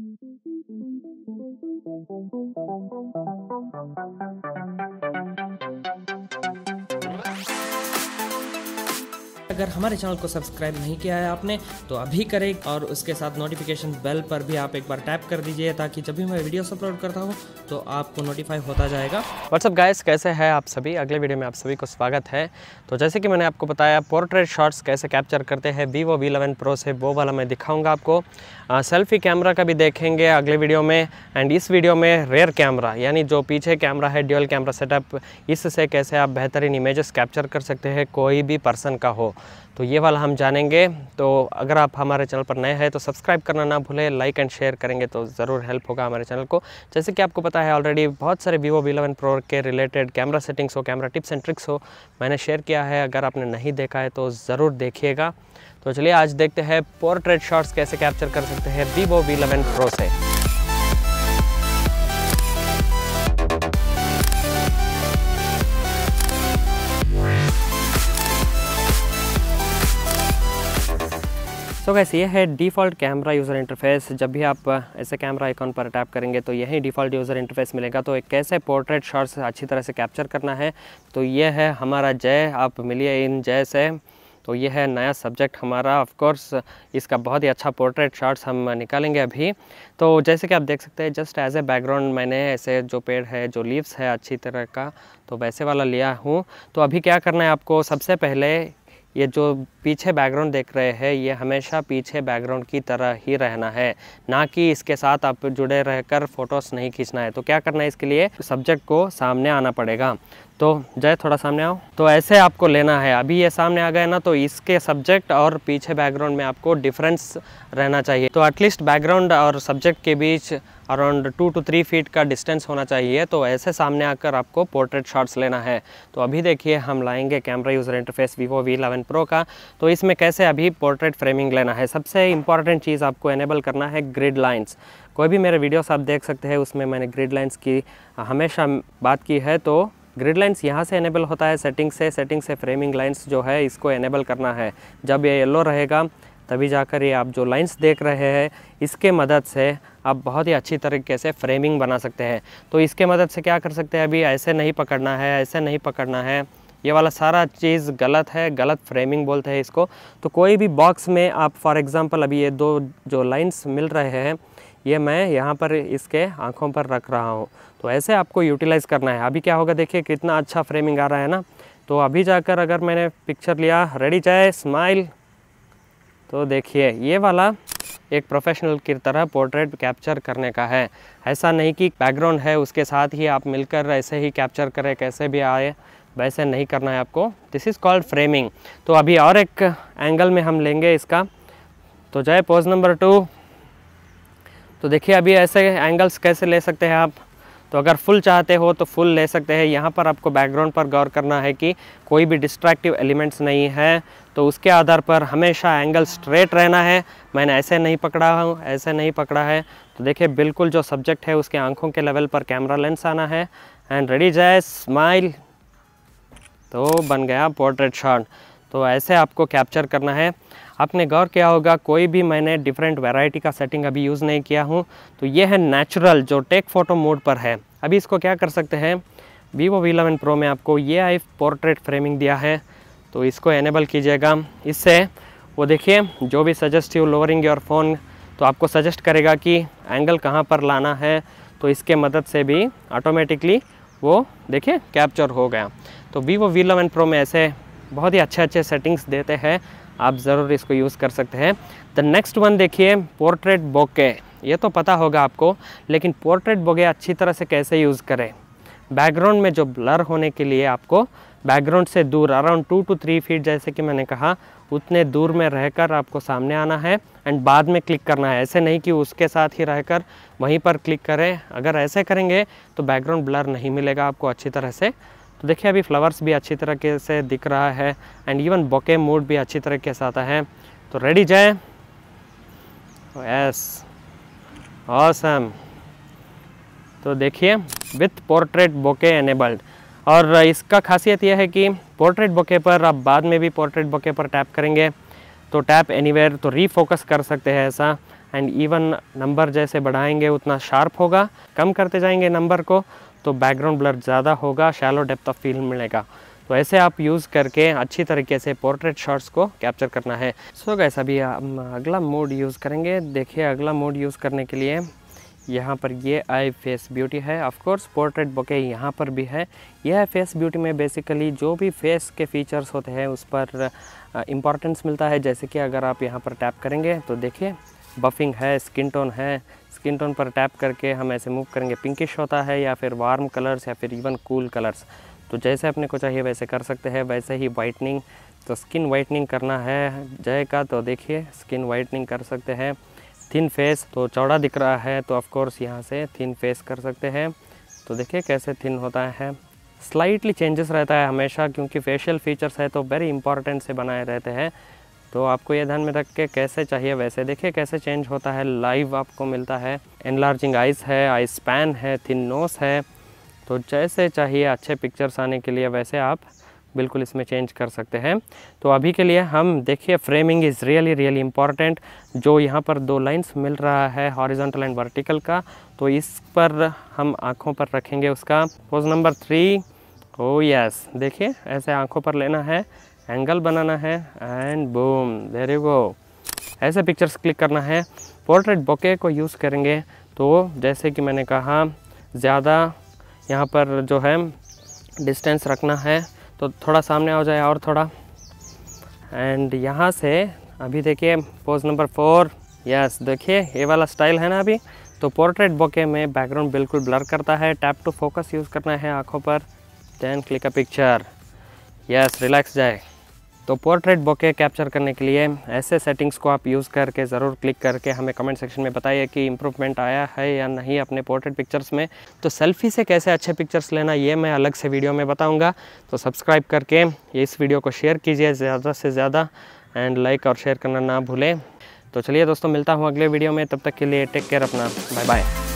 Thank you. अगर हमारे channel को सब्सक्राइब नहीं किया है आपने तो अभी करें और उसके साथ नोटिफिकेशन बेल पर भी आप एक बार टैप कर दीजिए ताकि जब भी मैं वीडियोस अपलोड करता हूँ तो आपको नोटिफाई होता जाएगा व्हाट्सअप गाइस कैसे है आप सभी अगले वीडियो में आप सभी को स्वागत है तो जैसे कि मैंने आपको बताया पोर्ट्रेट शॉट्स कैसे कैप्चर करते हैं वीवो वी इलेवन प्रो से वो वाला मैं दिखाऊँगा आपको सेल्फी कैमरा का भी देखेंगे अगले वीडियो में एंड इस वीडियो में रेयर कैमरा यानी जो पीछे कैमरा है ड्यूअल कैमरा सेटअप इससे कैसे आप बेहतरीन इमेजेस कैप्चर कर सकते हैं कोई भी पर्सन का हो तो ये वाला हम जानेंगे तो अगर आप हमारे चैनल पर नए हैं तो सब्सक्राइब करना ना भूलें लाइक एंड शेयर करेंगे तो ज़रूर हेल्प होगा हमारे चैनल को जैसे कि आपको पता है ऑलरेडी बहुत सारे वीवो वी इलेवन प्रो के रिलेटेड कैमरा सेटिंग्स हो कैमरा टिप्स एंड ट्रिक्स हो मैंने शेयर किया है अगर आपने नहीं देखा है तो ज़रूर देखिएगा तो चलिए आज देखते हैं पोर्ट्रेट शॉट्स कैसे कैप्चर कर सकते हैं वीवो वी इलेवन प्रो से सो तो वैसे ये है डिफ़ॉल्ट कैमरा यूज़र इंटरफेस जब भी आप ऐसे कैमरा आइकॉन पर टैप करेंगे तो यही डिफ़ॉल्ट यूज़र इंटरफेस मिलेगा तो एक कैसे पोर्ट्रेट शॉट्स अच्छी तरह से कैप्चर करना है तो ये है हमारा जय आप मिलिए इन जय से तो ये है नया सब्जेक्ट हमारा ऑफ कोर्स इसका बहुत ही अच्छा पोर्ट्रेट शॉट्स हम निकालेंगे अभी तो जैसे कि आप देख सकते हैं जस्ट एज ए बैकग्राउंड मैंने ऐसे जो पेड़ है जो लीव्स है अच्छी तरह का तो वैसे वाला लिया हूँ तो अभी क्या करना है आपको सबसे पहले ये जो पीछे बैकग्राउंड देख रहे हैं ये हमेशा पीछे बैकग्राउंड की तरह ही रहना है ना कि इसके साथ आप जुड़े रहकर फोटोस नहीं खींचना है तो क्या करना है इसके लिए सब्जेक्ट को सामने आना पड़ेगा तो जय थोड़ा सामने आओ तो ऐसे आपको लेना है अभी ये सामने आ गए ना तो इसके सब्जेक्ट और पीछे बैकग्राउंड में आपको डिफरेंस रहना चाहिए तो एटलीस्ट बैकग्राउंड और सब्जेक्ट के बीच around two two three feet का डिस्टेंस होना चाहिए तो ऐसे सामने आकर आपको पोर्ट्रेट शॉट्स लेना है तो अभी देखिए हम लाएंगे camera user interface Vivo V eleven pro का तो इसमें कैसे अभी पोर्ट्रेट फ्रेमिंग लेना है सबसे इंपॉर्टेंट चीज़ आपको एनेबल करना है ग्रिड लाइन्स कोई भी मेरे वीडियोस आप देख सकते हैं उसमें मैंने ग्रिड लाइन्स की हमेशा बात की है तो ग्रिड लाइन्स यहाँ से एनेबल होता है सेटिंग से सेटिंग से फ्रेमिंग लाइन्स जो है इसको एनेबल करना है जब ये येलो रहेगा तभी जाकर ये आप जो लाइंस देख रहे हैं इसके मदद से आप बहुत ही अच्छी तरीके से फ्रेमिंग बना सकते हैं तो इसके मदद से क्या कर सकते हैं अभी ऐसे नहीं पकड़ना है ऐसे नहीं पकड़ना है ये वाला सारा चीज़ गलत है गलत फ्रेमिंग बोलते हैं इसको तो कोई भी बॉक्स में आप फॉर एग्ज़ाम्पल अभी ये दो जो लाइन्स मिल रहे हैं ये मैं यहाँ पर इसके आँखों पर रख रहा हूँ तो ऐसे आपको यूटिलाइज़ करना है अभी क्या होगा देखिए कितना अच्छा फ्रेमिंग आ रहा है ना तो अभी जाकर अगर मैंने पिक्चर लिया रेडी चाहे स्माइल तो देखिए ये वाला एक प्रोफेशनल की तरह पोर्ट्रेट कैप्चर करने का है ऐसा नहीं कि बैकग्राउंड है उसके साथ ही आप मिलकर ऐसे ही कैप्चर करें कैसे भी आए वैसे नहीं करना है आपको दिस इज़ कॉल्ड फ्रेमिंग तो अभी और एक एंगल में हम लेंगे इसका तो जाए पोज नंबर टू तो देखिए अभी ऐसे एंगल्स कैसे ले सकते हैं आप तो अगर फुल चाहते हो तो फुल ले सकते हैं यहाँ पर आपको बैकग्राउंड पर गौर करना है कि कोई भी डिस्ट्रैक्टिव एलिमेंट्स नहीं है तो उसके आधार पर हमेशा एंगल स्ट्रेट रहना है मैंने ऐसे नहीं पकड़ा हूँ ऐसे नहीं पकड़ा है तो देखिए बिल्कुल जो सब्जेक्ट है उसके आँखों के लेवल पर कैमरा लेंस आना है एंड रेडी जाए स्माइल तो बन गया पोर्ट्रेट शॉट तो ऐसे आपको कैप्चर करना है आपने गौर किया होगा कोई भी मैंने डिफरेंट वैरायटी का सेटिंग अभी यूज़ नहीं किया हूँ तो ये है नेचुरल जो टेक फोटो मोड पर है अभी इसको क्या कर सकते हैं वीवो वी इलेवन प्रो में आपको ये आई पोर्ट्रेट फ्रेमिंग दिया है तो इसको एनेबल कीजिएगा इससे वो देखिए जो भी सजेस्टिव लोअरिंग योर फ़ोन तो आपको सजेस्ट करेगा कि एंगल कहाँ पर लाना है तो इसके मदद से भी ऑटोमेटिकली वो देखिए कैप्चर हो गया तो वीवो वी इलेवन प्रो में ऐसे बहुत ही अच्छे अच्छे सेटिंग्स देते हैं आप ज़रूर इसको यूज़ कर सकते हैं द नेक्स्ट वन देखिए पोर्ट्रेट बोके ये तो पता होगा आपको लेकिन पोर्ट्रेट बोके अच्छी तरह से कैसे यूज़ करें बैकग्राउंड में जो ब्लर होने के लिए आपको बैकग्राउंड से दूर around two two three feet जैसे कि मैंने कहा उतने दूर में रहकर आपको सामने आना है एंड बाद में क्लिक करना है ऐसे नहीं कि उसके साथ ही रहकर वहीं पर क्लिक करें अगर ऐसे करेंगे तो बैकग्राउंड ब्लर नहीं मिलेगा आपको अच्छी तरह से तो देखिए अभी फ्लावर्स भी अच्छी तरीके से दिख रहा है एंड इवन बोके मूड भी अच्छी तरीके से आता है तो रेडी जाए यस ऑसम तो देखिए विथ पोर्ट्रेट बोके एनेबल्ड और इसका खासियत यह है कि पोर्ट्रेट बोके पर आप बाद में भी पोर्ट्रेट बोके पर टैप करेंगे तो टैप एनीवेयर तो रीफोकस कर सकते हैं ऐसा एंड इवन नंबर जैसे बढ़ाएंगे उतना शार्प होगा कम करते जाएंगे नंबर को तो बैकग्राउंड ब्लर ज़्यादा होगा शैलो डेप्थ ऑफ फील्ड मिलेगा तो ऐसे आप यूज़ करके अच्छी तरीके से पोर्ट्रेट शॉट्स को कैप्चर करना है सो so गैस अभी हम अगला मोड यूज़ करेंगे देखिए अगला मोड यूज़ करने के लिए यहाँ पर ये आई फेस ब्यूटी है ऑफकोर्स पोर्ट्रेट बोके यहाँ पर भी है यह फेस ब्यूटी में बेसिकली जो भी फेस के फीचर्स होते हैं उस पर इम्पॉर्टेंस मिलता है जैसे कि अगर आप यहाँ पर टैप करेंगे तो देखिए बफिंग है स्किन टोन है स्किन टोन पर टैप करके हम ऐसे मूव करेंगे पिंकिश होता है या फिर वार्म कलर्स या फिर इवन कूल कलर्स तो जैसे अपने को चाहिए वैसे कर सकते हैं वैसे ही वाइटनिंग तो स्किन वाइटनिंग करना है जय का तो देखिए स्किन वाइटनिंग कर सकते हैं थिन फेस तो चौड़ा दिख रहा है तो ऑफकोर्स यहाँ से थिन फेस कर सकते हैं तो देखिए कैसे थिन होता है स्लाइटली चेंजेस रहता है हमेशा क्योंकि फेशियल फीचर्स है तो वेरी इंपॉर्टेंट से बनाए रहते हैं तो आपको ये ध्यान में रख के कैसे चाहिए वैसे देखिए कैसे चेंज होता है लाइव आपको मिलता है एनलार्जिंग आइस है आइस पैन है थिन नोस है तो जैसे चाहिए अच्छे पिक्चर्स आने के लिए वैसे आप बिल्कुल इसमें चेंज कर सकते हैं तो अभी के लिए हम देखिए framing is really really important जो यहाँ पर दो लाइंस मिल रहा है हॉरिजॉन्टल एंड वर्टिकल का तो इस पर हम आँखों पर रखेंगे उसका pose number three oh yes देखिए ऐसे आँखों पर लेना है एंगल बनाना है एंड बूम वेरी गो ऐसे पिक्चर्स क्लिक करना है पोर्ट्रेट बोके को यूज़ करेंगे तो जैसे कि मैंने कहा ज़्यादा यहाँ पर जो है डिस्टेंस रखना है तो थोड़ा सामने आ जाए और थोड़ा एंड यहाँ से अभी देखिए पोज नंबर फोर यस देखिए ये वाला स्टाइल है ना अभी तो पोर्ट्रेट बोके में बैकग्राउंड बिल्कुल ब्लर करता है टैप टू फोकस यूज़ करना है आँखों पर then click a picture yes relax जाए तो पोर्ट्रेट बोके कैप्चर करने के लिए ऐसे सेटिंग्स को आप यूज़ करके ज़रूर क्लिक करके हमें कमेंट सेक्शन में बताइए कि इम्प्रूवमेंट आया है या नहीं अपने पोर्ट्रेट पिक्चर्स में तो सेल्फी से कैसे अच्छे पिक्चर्स लेना ये मैं अलग से वीडियो में बताऊँगा तो सब्सक्राइब करके इस वीडियो को शेयर कीजिए ज़्यादा से ज़्यादा एंड लाइक और शेयर करना ना भूलें तो चलिए दोस्तों मिलता हूँ अगले वीडियो में तब तक के लिए टेक केयर अपना बाय बाय